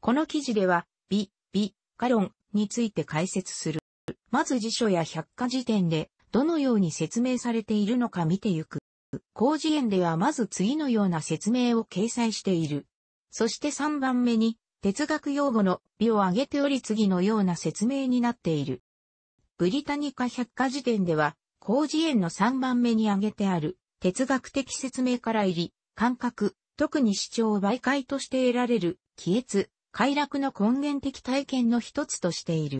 この記事では、美、美、化論について解説する。まず辞書や百科辞典で、どのように説明されているのか見てゆく。工事園ではまず次のような説明を掲載している。そして3番目に、哲学用語の美を挙げており次のような説明になっている。ブリタニカ百科辞典では、工事園の3番目に挙げてある、哲学的説明から入り、感覚、特に主張を媒介として得られる、気越、快楽の根源的体験の一つとしている。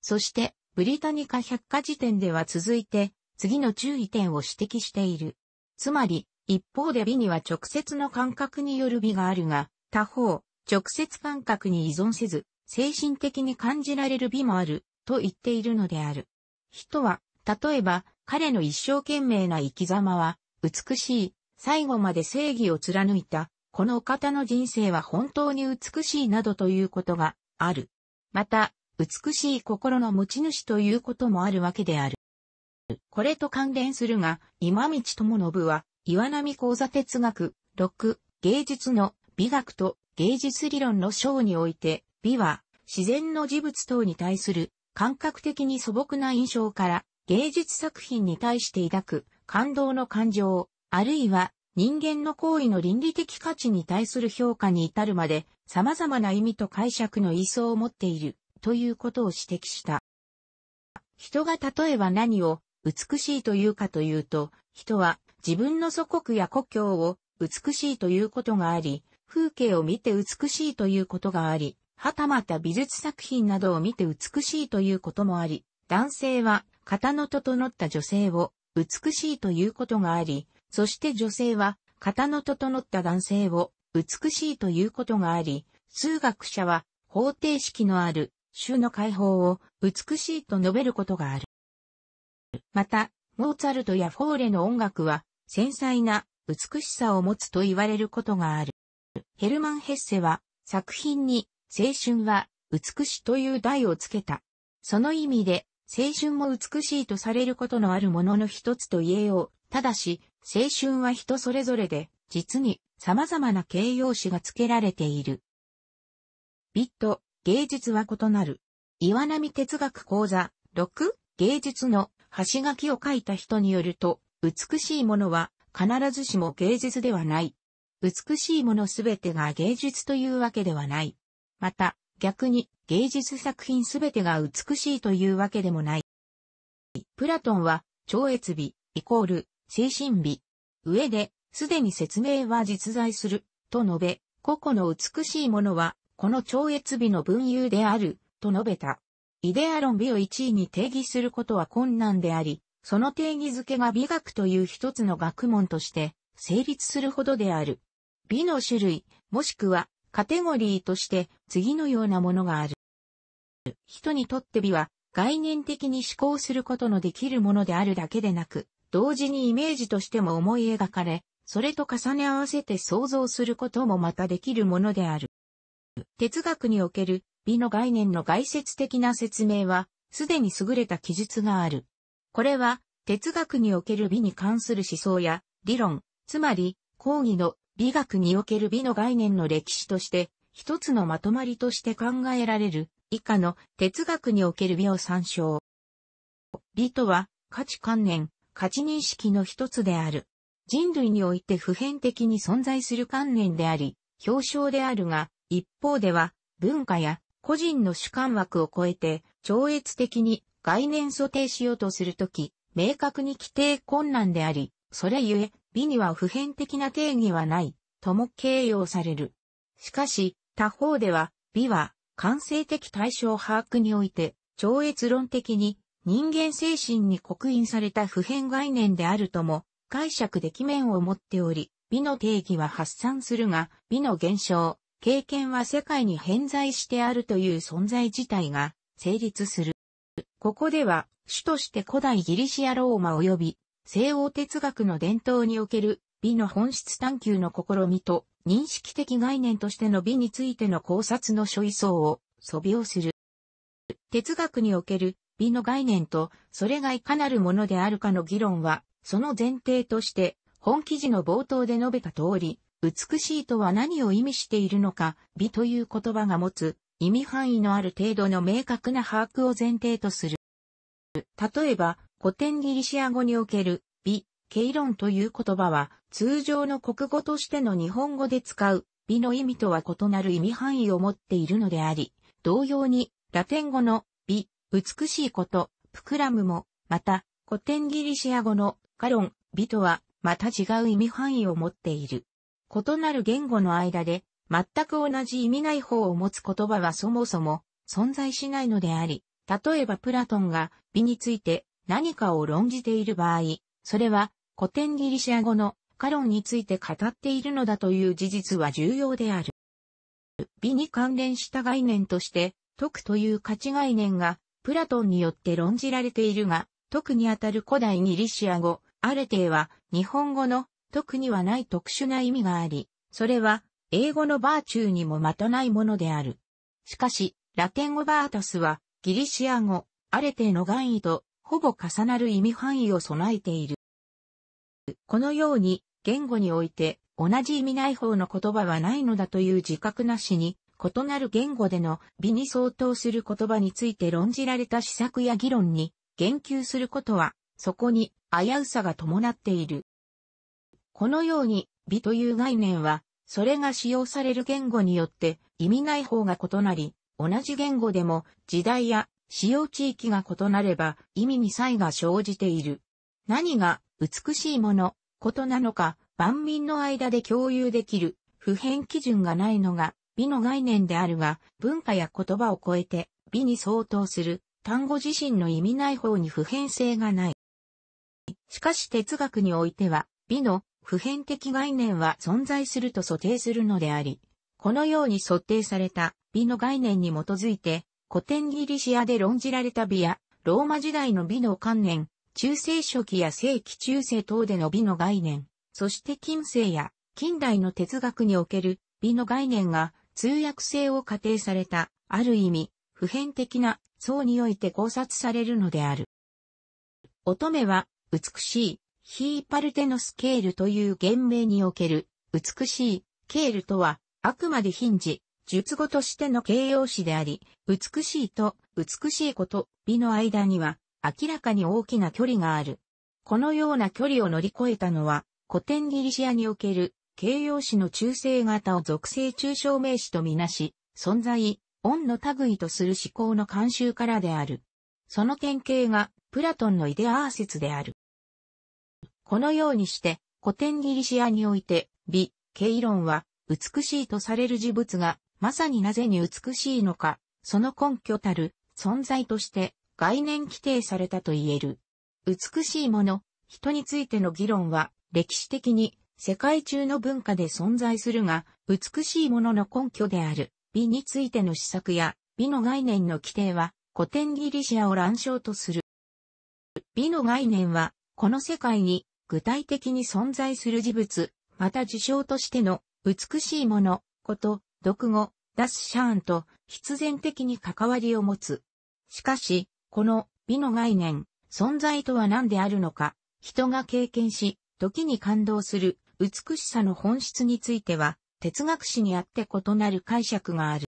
そして、ブリタニカ百科事典では続いて、次の注意点を指摘している。つまり、一方で美には直接の感覚による美があるが、他方、直接感覚に依存せず、精神的に感じられる美もある、と言っているのである。人は、例えば、彼の一生懸命な生き様は、美しい、最後まで正義を貫いた、この方の人生は本当に美しいなどということがある。また、美しい心の持ち主ということもあるわけである。これと関連するが、今道智信は、岩波講座哲学、六、芸術の美学と芸術理論の章において、美は自然の事物等に対する感覚的に素朴な印象から芸術作品に対して抱く感動の感情、あるいは人間の行為の倫理的価値に対する評価に至るまで様々な意味と解釈の位相を持っているということを指摘した。人が例えば何を美しいというかというと、人は自分の祖国や故郷を美しいということがあり、風景を見て美しいということがあり、はたまた美術作品などを見て美しいということもあり、男性は型の整った女性を美しいということがあり、そして女性は、型の整った男性を美しいということがあり、数学者は方程式のある種の解放を美しいと述べることがある。また、モーツァルトやフォーレの音楽は繊細な美しさを持つと言われることがある。ヘルマン・ヘッセは作品に青春は美しという題をつけた。その意味で青春も美しいとされることのあるものの一つと言えようただし、青春は人それぞれで、実に様々な形容詞が付けられている。ビット、芸術は異なる。岩波哲学講座6芸術の端書きを書いた人によると、美しいものは必ずしも芸術ではない。美しいものすべてが芸術というわけではない。また、逆に芸術作品すべてが美しいというわけでもない。プラトンは、超越美、イコール、精神美、上で、すでに説明は実在する、と述べ、個々の美しいものは、この超越美の分有である、と述べた。イデア論美を一位に定義することは困難であり、その定義づけが美学という一つの学問として成立するほどである。美の種類、もしくはカテゴリーとして次のようなものがある。人にとって美は概念的に思考することのできるものであるだけでなく、同時にイメージとしても思い描かれ、それと重ね合わせて想像することもまたできるものである。哲学における美の概念の概説的な説明は、すでに優れた記述がある。これは、哲学における美に関する思想や理論、つまり、講義の美学における美の概念の歴史として、一つのまとまりとして考えられる、以下の哲学における美を参照。美とは、価値観念、価値認識の一つである。人類において普遍的に存在する観念であり、表彰であるが、一方では、文化や個人の主観枠を超えて、超越的に概念素定しようとするとき、明確に規定困難であり、それゆえ、美には普遍的な定義はない、とも形容される。しかし、他方では、美は、感性的対象把握において、超越論的に人間精神に刻印された普遍概念であるとも解釈でき面を持っており、美の定義は発散するが、美の現象、経験は世界に偏在してあるという存在自体が成立する。ここでは、主として古代ギリシアローマ及び西欧哲学の伝統における美の本質探求の試みと認識的概念としての美についての考察の所位相を素描する。哲学における美の概念と、それがいかなるものであるかの議論は、その前提として、本記事の冒頭で述べた通り、美しいとは何を意味しているのか、美という言葉が持つ、意味範囲のある程度の明確な把握を前提とする。例えば、古典ギリシア語における美、形論という言葉は、通常の国語としての日本語で使う美の意味とは異なる意味範囲を持っているのであり、同様に、ラテン語の美しいこと、プクラムも、また、古典ギリシア語のカロン、美とは、また違う意味範囲を持っている。異なる言語の間で、全く同じ意味ない方を持つ言葉はそもそも存在しないのであり、例えばプラトンが美について何かを論じている場合、それは古典ギリシア語のカロンについて語っているのだという事実は重要である。美に関連した概念として、徳という価値概念がプラトンによって論じられているが、特にあたる古代ギリシア語、アレテーは日本語の特にはない特殊な意味があり、それは英語のバーチューにもまたないものである。しかし、ラテン語バータスはギリシア語、アレテーの含意とほぼ重なる意味範囲を備えている。このように言語において同じ意味ない方の言葉はないのだという自覚なしに異なる言語での美に相当する言葉について論じられた施策や議論に言及することは、そこに危うさが伴っている。このように、美という概念は、それが使用される言語によって意味ない方が異なり、同じ言語でも時代や使用地域が異なれば意味に差異が生じている。何が美しいもの、ことなのか、万民の間で共有できる普遍基準がないのが美の概念であるが、文化や言葉を超えて、美に相当する単語自身の意味ない方に普遍性がない。しかし哲学においては、美の普遍的概念は存在すると想定するのであり、このように想定された美の概念に基づいて、古典ギリシアで論じられた美や、ローマ時代の美の観念、中世初期や世紀中世等での美の概念、そして近世や近代の哲学における美の概念が通訳性を仮定された、ある意味、普遍的な層において考察されるのである。乙女は、美しい、ヒーパルテノスケールという言名における、美しい、ケールとは、あくまで品ジ術語としての形容詞であり、美しいと、美しいこと、美の間には、明らかに大きな距離がある。このような距離を乗り越えたのは、古典ギリシアにおける形容詞の中性型を属性抽象名詞とみなし、存在、恩の類とする思考の慣習からである。その典型が、プラトンのイデアー説である。このようにして、古典ギリシアにおいて、美、形論は、美しいとされる事物が、まさになぜに美しいのか、その根拠たる、存在として、概念規定されたと言える。美しいもの、人についての議論は、歴史的に世界中の文化で存在するが、美しいものの根拠である美についての施策や美の概念の規定は古典ギリシアを乱象とする。美の概念は、この世界に具体的に存在する事物、また事象としての美しいもの、こと、独語、ダスシャーンと必然的に関わりを持つ。しかし、この美の概念、存在とは何であるのか、人が経験し、時に感動する、美しさの本質については、哲学史にあって異なる解釈がある。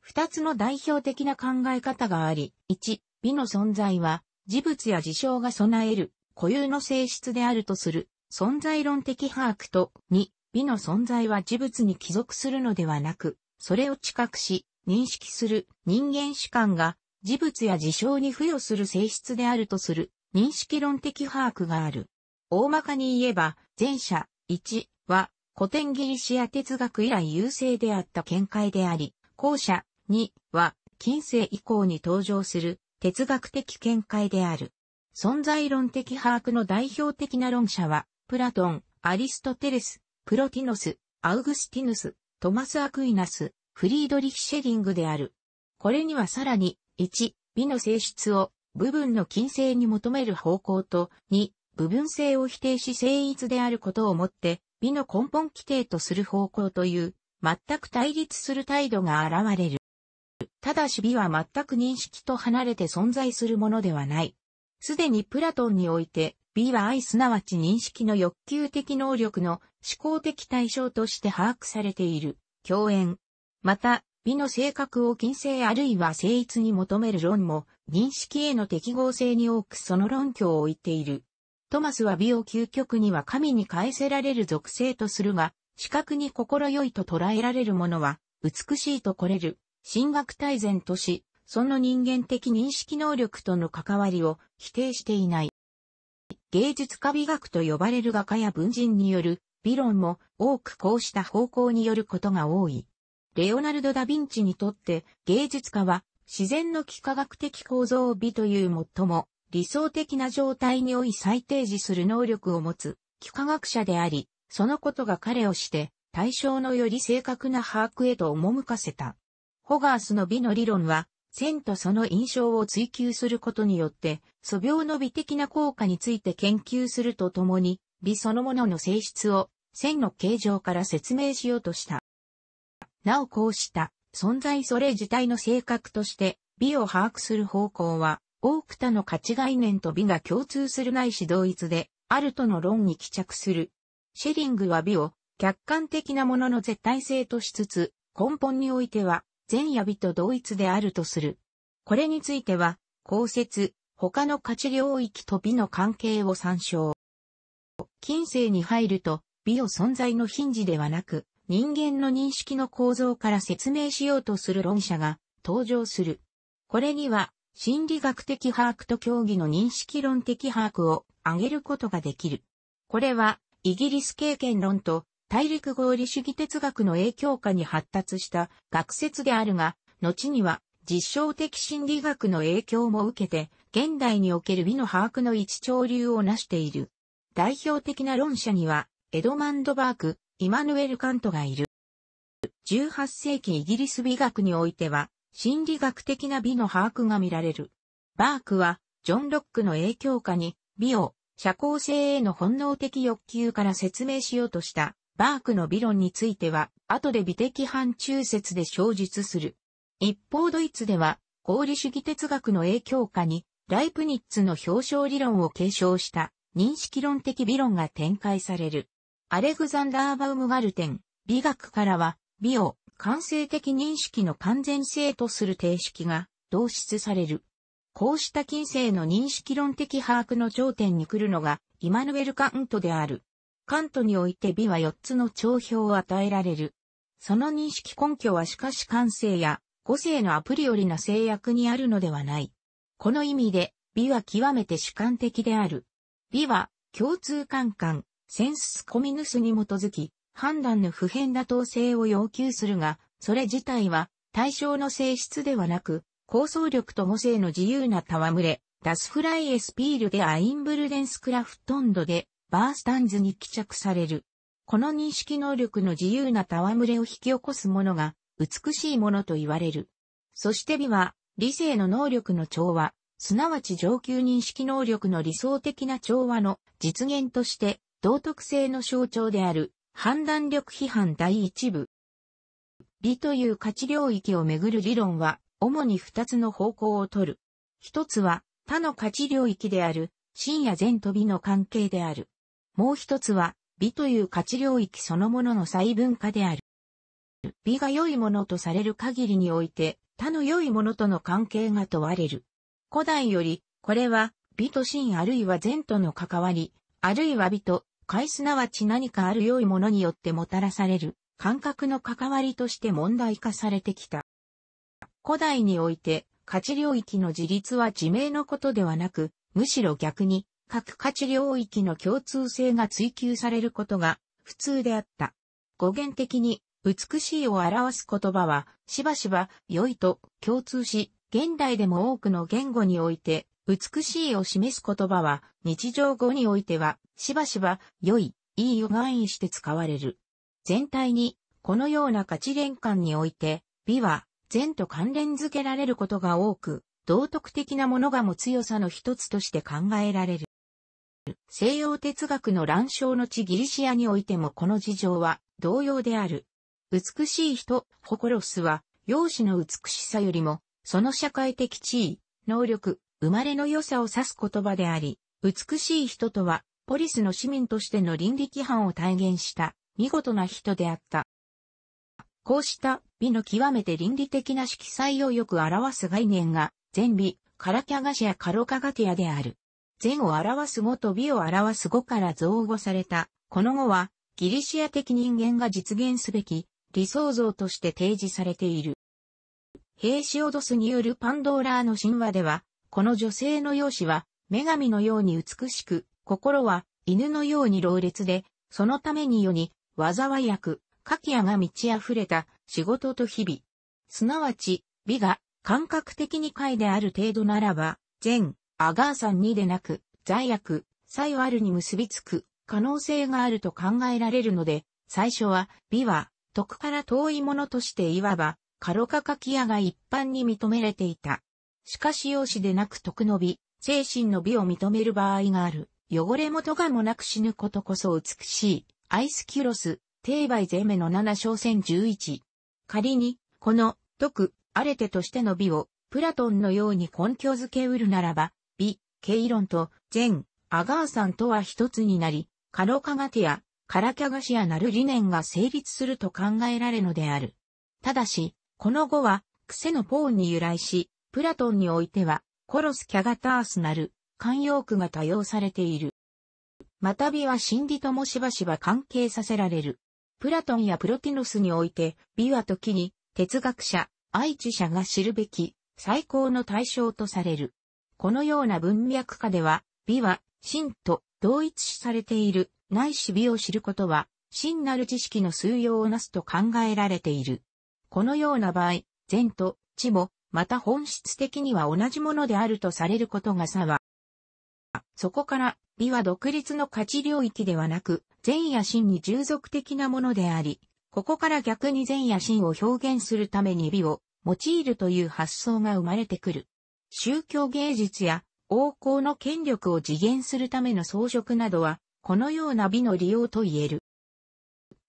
二つの代表的な考え方があり、一、美の存在は、事物や事象が備える固有の性質であるとする存在論的把握と、二、美の存在は事物に帰属するのではなく、それを知覚し、認識する人間主観が事物や事象に付与する性質であるとする認識論的把握がある。大まかに言えば、前者1は古典ギリシア哲学以来優勢であった見解であり、後者2は近世以降に登場する哲学的見解である。存在論的把握の代表的な論者は、プラトン、アリストテレス、プロティノス、アウグスティヌス、トマス・アクイナス、フリードリヒ・シェリングである。これにはさらに、1、美の性質を部分の近世に求める方向と、2、部分性を否定し誠一であることをもって、美の根本規定とする方向という、全く対立する態度が現れる。ただし美は全く認識と離れて存在するものではない。すでにプラトンにおいて、美は愛すなわち認識の欲求的能力の思考的対象として把握されている、共演。また、美の性格を禁制あるいは誠一に求める論も、認識への適合性に多くその論拠を置いている。トマスは美を究極には神に返せられる属性とするが、視覚に心よいと捉えられるものは、美しいと来れる、神学大全とし、その人間的認識能力との関わりを否定していない。芸術家美学と呼ばれる画家や文人による理論も多くこうした方向によることが多い。レオナルド・ダ・ヴィンチにとって芸術家は自然の幾何学的構造美という最も理想的な状態に追い再提示する能力を持つ、幾何学者であり、そのことが彼をして対象のより正確な把握へと赴かせた。ホガースの美の理論は、線とその印象を追求することによって、素描の美的な効果について研究するとともに、美そのものの性質を線の形状から説明しようとした。なおこうした存在それ自体の性格として美を把握する方向は多く他の価値概念と美が共通するないし同一で、あるとの論に帰着する。シェリングは美を客観的なものの絶対性としつつ、根本においては善や美と同一であるとする。これについては、公説、他の価値領域と美の関係を参照。近世に入ると、美を存在の品ジではなく、人間の認識の構造から説明しようとする論者が登場する。これには、心理学的把握と競技の認識論的把握を挙げることができる。これは、イギリス経験論と大陸合理主義哲学の影響下に発達した学説であるが、後には実証的心理学の影響も受けて、現代における美の把握の一潮流を成している。代表的な論者には、エドマンド・バーク、イマヌエル・カントがいる。18世紀イギリス美学においては、心理学的な美の把握が見られる。バークは、ジョン・ロックの影響下に、美を、社交性への本能的欲求から説明しようとした、バークの美論については、後で美的反中説で小述する。一方ドイツでは、合理主義哲学の影響下に、ライプニッツの表彰理論を継承した認識論的美論が展開される。アレグザンダー・バウムガルテン、美学からは、美を感性的認識の完全性とする定式が導出される。こうした近世の認識論的把握の頂点に来るのが、イマヌエル・カントである。カントにおいて美は4つの帳表を与えられる。その認識根拠はしかし感性や個性のアプリよりな制約にあるのではない。この意味で、美は極めて主観的である。美は、共通感感、センスコミヌスに基づき、判断の不変妥当性を要求するが、それ自体は対象の性質ではなく、構想力と母性の自由な戯れ、ダスフライエスピールでアインブルデンスクラフトンドでバースタンズに帰着される。この認識能力の自由な戯れを引き起こすものが美しいものと言われる。そして美は理性の能力の調和、すなわち上級認識能力の理想的な調和の実現として道徳性の象徴である判断力批判第一部。美という価値領域をめぐる理論は、主に二つの方向をとる。一つは、他の価値領域である、真や善と美の関係である。もう一つは、美という価値領域そのものの細分化である。美が良いものとされる限りにおいて、他の良いものとの関係が問われる。古代より、これは、美と真あるいは善との関わり、あるいは美と界すなわち何かある良いものによってもたらされる感覚の関わりとして問題化されてきた。古代において価値領域の自立は自明のことではなく、むしろ逆に各価値領域の共通性が追求されることが普通であった。語源的に美しいを表す言葉はしばしば良いと共通し、現代でも多くの言語において美しいを示す言葉は日常語においてはしばしば良い、いいを含意して使われる。全体に、このような価値連関において、美は善と関連づけられることが多く、道徳的なものがも強さの一つとして考えられる。西洋哲学の乱象の地ギリシアにおいてもこの事情は同様である。美しい人、ホコロスは、容姿の美しさよりも、その社会的地位、能力、生まれの良さを指す言葉であり、美しい人とは、ポリスの市民としての倫理規範を体現した見事な人であった。こうした美の極めて倫理的な色彩をよく表す概念が、全美、カラキャガシア、カロカガティアである。善を表す語と美を表す語から造語された。この語は、ギリシア的人間が実現すべき理想像として提示されている。ヘイシオドスによるパンドーラーの神話では、この女性の容姿は、女神のように美しく、心は犬のように老烈で、そのためにより、災い役、書き屋が満ち溢れた仕事と日々。すなわち、美が感覚的に解である程度ならば、善、アガーさんにでなく、罪悪、最悪に結びつく可能性があると考えられるので、最初は、美は、徳から遠いものとしていわば、カロカカキアが一般に認められていた。しかし容姿でなく徳の美、精神の美を認める場合がある。汚れもとがもなく死ぬことこそ美しい、アイスキュロス、定売ゼメの7小戦11。仮に、この、徳、アレテとしての美を、プラトンのように根拠づけうるならば、美、ケイロンと、善、アガーさんとは一つになり、カロカガテや、カラキャガシアなる理念が成立すると考えられるのである。ただし、この語は、癖のポーンに由来し、プラトンにおいては、コロスキャガタースなる、慣用句が多用されている。また美は真理ともしばしば関係させられる。プラトンやプロティノスにおいて、美は時に哲学者、愛知者が知るべき最高の対象とされる。このような文脈下では、美は真と同一視されている、ないし美を知ることは、真なる知識の数用をなすと考えられている。このような場合、善と知も、また本質的には同じものであるとされることが差は、そこから美は独立の価値領域ではなく、善や真に従属的なものであり、ここから逆に善や真を表現するために美を用いるという発想が生まれてくる。宗教芸術や王侯の権力を次元するための装飾などは、このような美の利用と言える。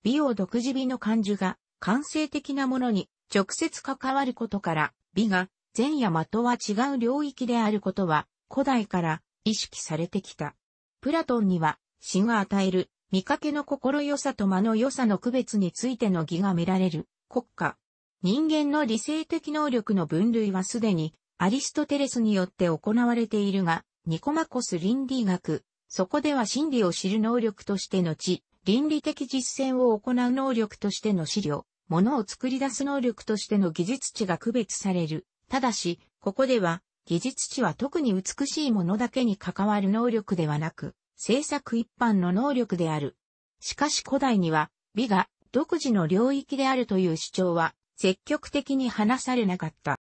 美を独自美の感受が感性的なものに直接関わることから、美が善や的は違う領域であることは、古代から意識されてきた。プラトンには、死が与える、見かけの心良さと間の良さの区別についての義が見られる、国家。人間の理性的能力の分類はすでに、アリストテレスによって行われているが、ニコマコス倫理学、そこでは真理を知る能力としての知、倫理的実践を行う能力としての資料、物を作り出す能力としての技術値が区別される。ただし、ここでは、技術値は特に美しいものだけに関わる能力ではなく、制作一般の能力である。しかし古代には、美が独自の領域であるという主張は、積極的に話されなかった。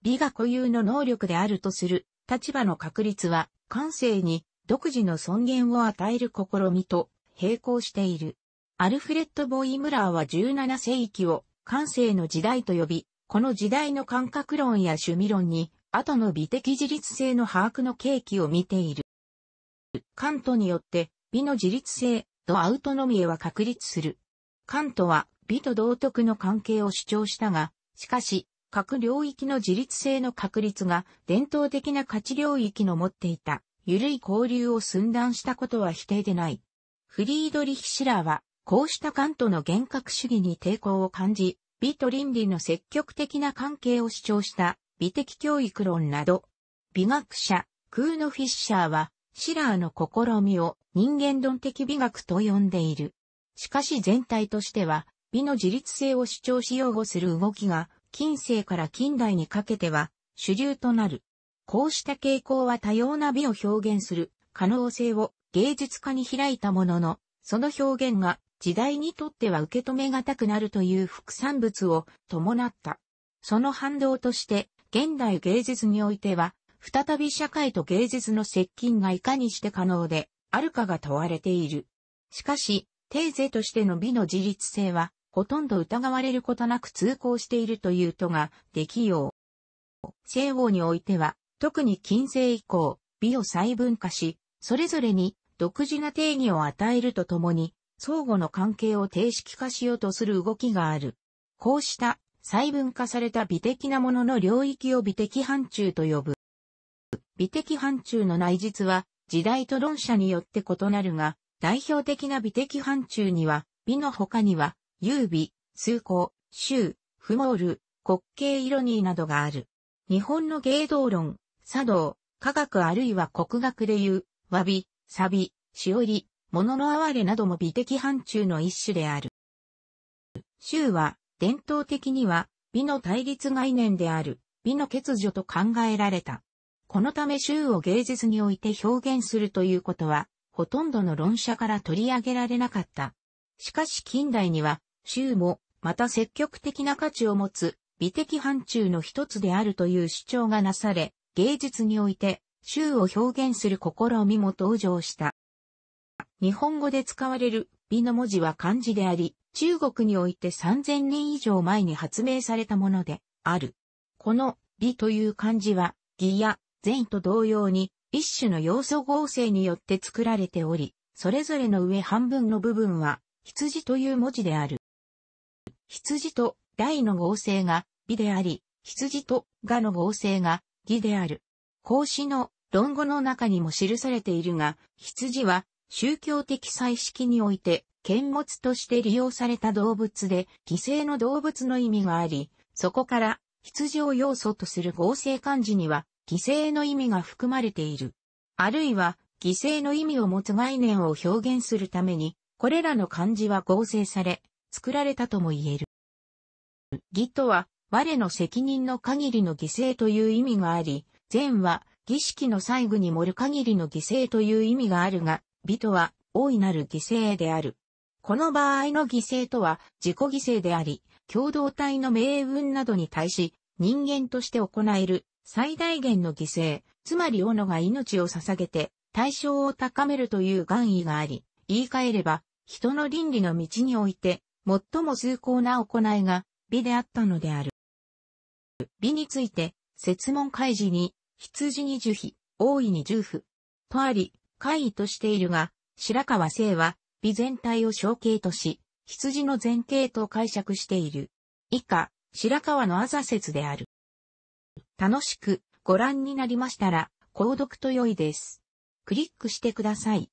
美が固有の能力であるとする立場の確立は、感性に独自の尊厳を与える試みと並行している。アルフレッド・ボイムラーは17世紀を感性の時代と呼び、この時代の感覚論や趣味論に後の美的自律性の把握の契機を見ている。カントによって美の自律性とアウトノミエは確立する。カントは美と道徳の関係を主張したが、しかし、各領域の自律性の確立が伝統的な価値領域の持っていた、緩い交流を寸断したことは否定でない。フリードリヒ・シラーは、こうしたカントの幻覚主義に抵抗を感じ、美と倫理の積極的な関係を主張した美的教育論など、美学者、クーノ・フィッシャーは、シラーの試みを人間論的美学と呼んでいる。しかし全体としては、美の自律性を主張し擁護する動きが、近世から近代にかけては主流となる。こうした傾向は多様な美を表現する可能性を芸術家に開いたものの、その表現が時代にとっては受け止めがたくなるという副産物を伴った。その反動として現代芸術においては、再び社会と芸術の接近がいかにして可能で、あるかが問われている。しかし、テーゼとしての美の自立性は、ほとんど疑われることなく通行しているというとが、できよう。西欧においては、特に近世以降、美を細分化し、それぞれに独自な定義を与えるとともに、相互の関係を定式化しようとする動きがある。こうした細分化された美的なものの領域を美的範疇と呼ぶ。美的範疇の内実は時代と論者によって異なるが、代表的な美的範疇には、美の他には、優美、崇高、衆、不毛ル、滑稽イロニーなどがある。日本の芸道論、茶道、科学あるいは国学でいう、詫び、サビ、しおり、物の哀れなども美的範疇の一種である。衆は、伝統的には美の対立概念である美の欠如と考えられた。このため衆を芸術において表現するということは、ほとんどの論者から取り上げられなかった。しかし近代には、衆も、また積極的な価値を持つ、美的範疇の一つであるという主張がなされ、芸術において、衆を表現する試みも登場した。日本語で使われる美の文字は漢字であり、中国において3000年以上前に発明されたものである。この美という漢字は、義や善と同様に一種の要素合成によって作られており、それぞれの上半分の部分は羊という文字である。羊と大の合成が美であり、羊とがの合成が義である。孔子の論語の中にも記されているが、羊は宗教的彩色において、剣物として利用された動物で、犠牲の動物の意味があり、そこから、羊を要素とする合成漢字には、犠牲の意味が含まれている。あるいは、犠牲の意味を持つ概念を表現するために、これらの漢字は合成され、作られたとも言える。義とは、我の責任の限りの犠牲という意味があり、善は、儀式の最後に盛る限りの犠牲という意味があるが、美とは大いなる犠牲である。この場合の犠牲とは自己犠牲であり、共同体の命運などに対し人間として行える最大限の犠牲、つまり斧が命を捧げて対象を高めるという願意があり、言い換えれば人の倫理の道において最も崇高な行いが美であったのである。美について、説問開示に、羊に樹皮、大いに重負、とあり、怪異としているが、白川聖は、美全体を象形とし、羊の前景と解釈している。以下、白川のあざ説である。楽しくご覧になりましたら、購読と良いです。クリックしてください。